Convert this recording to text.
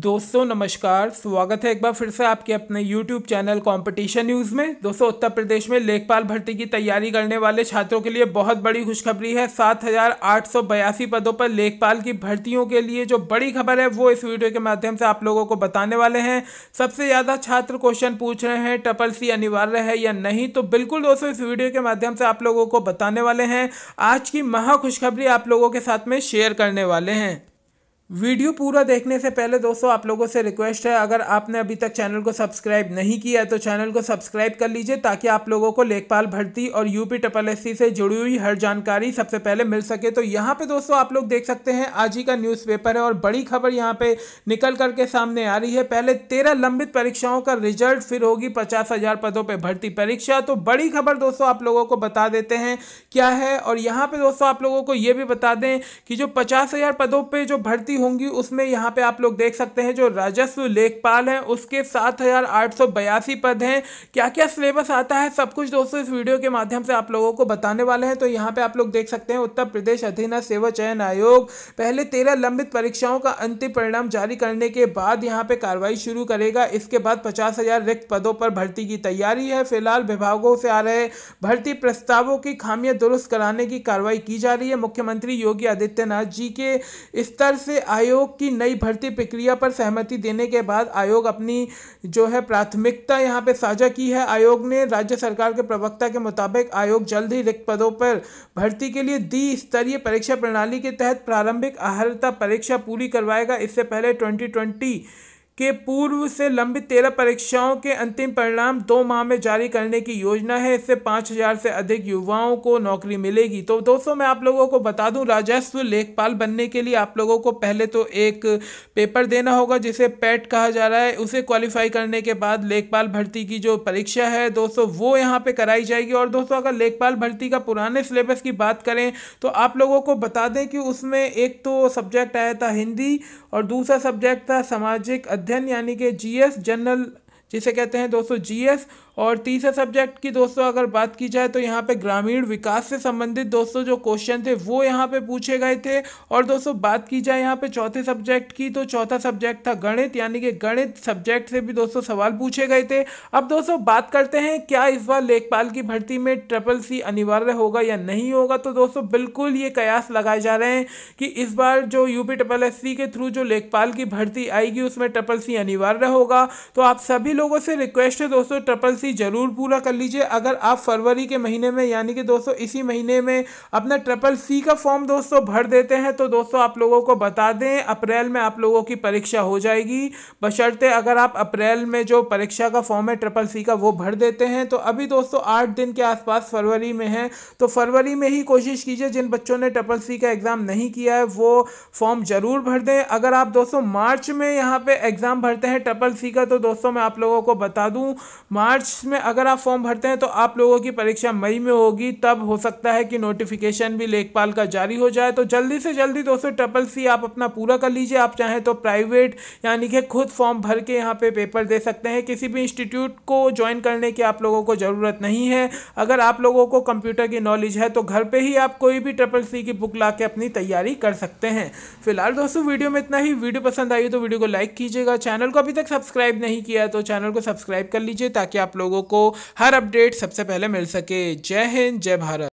दोस्तों नमस्कार स्वागत है एक बार फिर से आपके अपने YouTube चैनल कंपटीशन न्यूज़ में दोस्तों उत्तर प्रदेश में लेखपाल भर्ती की तैयारी करने वाले छात्रों के लिए बहुत बड़ी खुशखबरी है सात हजार आठ सौ बयासी पदों पर लेखपाल की भर्तियों के लिए जो बड़ी खबर है वो इस वीडियो के माध्यम से आप लोगों को बताने वाले हैं सबसे ज़्यादा छात्र क्वेश्चन पूछ रहे हैं ट्रपल सी अनिवार्य है या नहीं तो बिल्कुल दोस्तों इस वीडियो के माध्यम से आप लोगों को बताने वाले हैं आज की महा खुशखबरी आप लोगों के साथ में शेयर करने वाले हैं वीडियो पूरा देखने से पहले दोस्तों आप लोगों से रिक्वेस्ट है अगर आपने अभी तक चैनल को सब्सक्राइब नहीं किया है तो चैनल को सब्सक्राइब कर लीजिए ताकि आप लोगों को लेखपाल भर्ती और यूपी ट्रिपल एस से जुड़ी हुई हर जानकारी सबसे पहले मिल सके तो यहाँ पे दोस्तों आप लोग देख सकते हैं आज ही का न्यूज़पेपर है और बड़ी खबर यहाँ पर निकल करके सामने आ रही है पहले तेरह लंबित परीक्षाओं का रिजल्ट फिर होगी पचास पदों पर भर्ती परीक्षा तो बड़ी खबर दोस्तों आप लोगों को बता देते हैं क्या है और यहाँ पर दोस्तों आप लोगों को ये भी बता दें कि जो पचास पदों पर जो भर्ती होंगी उसमें यहाँ पे आप लोग देख सकते हैं जो राजस्व लेखपाल हैं उसके सात हज़ार आठ सौ बयासी पद हैं क्या क्या सिलेबस आता है सब कुछ दोस्तों इस वीडियो के माध्यम से आप लोगों को बताने वाले हैं तो यहाँ पे आप लोग देख सकते हैं उत्तर प्रदेश अधीन सेवा चयन आयोग पहले तेरह लंबित परीक्षाओं का अंतिम परिणाम जारी करने के बाद यहाँ पे कार्रवाई शुरू करेगा इसके बाद पचास रिक्त पदों पर भर्ती की तैयारी है फिलहाल विभागों से आ रहे भर्ती प्रस्तावों की खामियां दुरुस्त कराने की कार्रवाई की जा रही है मुख्यमंत्री योगी आदित्यनाथ जी के स्तर से आयोग की नई भर्ती प्रक्रिया पर सहमति देने के बाद आयोग अपनी जो है प्राथमिकता यहाँ पे साझा की है आयोग ने राज्य सरकार के प्रवक्ता के मुताबिक आयोग जल्द ही रिक्त पदों पर भर्ती के लिए द्विस्तरीय स्तरीय परीक्षा प्रणाली के तहत प्रारंभिक अहर्ता परीक्षा पूरी करवाएगा इससे पहले ट्वेंटी के पूर्व से लंबित तेरह परीक्षाओं के अंतिम परिणाम दो माह में जारी करने की योजना है इससे पाँच हजार से अधिक युवाओं को नौकरी मिलेगी तो दोस्तों मैं आप लोगों को बता दूं राजस्व लेखपाल बनने के लिए आप लोगों को पहले तो एक पेपर देना होगा जिसे पैट कहा जा रहा है उसे क्वालिफाई करने के बाद लेखपाल भर्ती की जो परीक्षा है दोस्तों वो यहाँ पर कराई जाएगी और दोस्तों अगर लेखपाल भर्ती का पुराने सिलेबस की बात करें तो आप लोगों को बता दें कि उसमें एक तो सब्जेक्ट आया था हिंदी और दूसरा सब्जेक्ट था सामाजिक अध्ययन यानी कि जीएस जनरल जिसे कहते हैं दोस्तों जीएस और तीसरे सब्जेक्ट की दोस्तों अगर बात की जाए तो यहाँ पे ग्रामीण विकास से संबंधित दोस्तों जो क्वेश्चन थे वो यहाँ पे पूछे गए थे और दोस्तों बात की जाए यहाँ पे चौथे सब्जेक्ट की तो चौथा सब्जेक्ट था गणित यानी कि गणित सब्जेक्ट से भी दोस्तों सवाल पूछे गए थे अब दोस्तों बात करते हैं क्या इस बार लेखपाल की भर्ती में ट्रिपल सी अनिवार्य होगा या नहीं होगा तो दोस्तों बिल्कुल ये कयास लगाए जा रहे हैं कि इस बार जो पी ट्रिपल एस के थ्रू जो लेखपाल की भर्ती आएगी उसमें ट्रिपल सी अनिवार्य होगा तो आप सभी लोगों से रिक्वेस्ट है दोस्तों ट्रिपल सी ज़रूर पूरा कर लीजिए अगर आप फरवरी के महीने में यानी कि दोस्तों इसी महीने में अपना ट्रिपल सी का फॉर्म दोस्तों भर देते हैं तो दोस्तों आप लोगों को बता दें अप्रैल में आप लोगों की परीक्षा हो जाएगी बशर्ते अगर आप अप्रैल में जो परीक्षा का फॉर्म है ट्रिपल सी का वो भर देते हैं तो अभी दोस्तों आठ दिन के आसपास फरवरी में है तो फरवरी में ही कोशिश कीजिए जिन बच्चों ने ट्रिपल सी का एग्ज़ाम नहीं किया है वो फॉर्म ज़रूर भर दें अगर आप दोस्तों मार्च में यहाँ पर एग्ज़ाम भरते हैं ट्रिपल सी का तो दोस्तों मैं आप लोगों लोगों को बता दूं मार्च में अगर आप फॉर्म भरते हैं तो आप लोगों की परीक्षा मई में होगी तब हो सकता है कि नोटिफिकेशन भी लेखपाल का जारी हो जाए तो जल्दी से जल्दी दोस्तों ट्रिपल सी आप अपना पूरा कर लीजिए आप चाहें तो प्राइवेट यानी कि खुद फॉर्म भर के यहाँ पे पेपर दे सकते हैं किसी भी इंस्टीट्यूट को ज्वाइन करने की आप लोगों को ज़रूरत नहीं है अगर आप लोगों को कंप्यूटर की नॉलेज है तो घर पर ही आप कोई भी ट्रिपल सी की बुक ला के अपनी तैयारी कर सकते हैं फिलहाल दोस्तों वीडियो में इतना ही वीडियो पसंद आई तो वीडियो को लाइक कीजिएगा चैनल को अभी तक सब्सक्राइब नहीं किया तो चैनल को सब्सक्राइब कर लीजिए ताकि आप लोगों को हर अपडेट सबसे पहले मिल सके जय हिंद जय भारत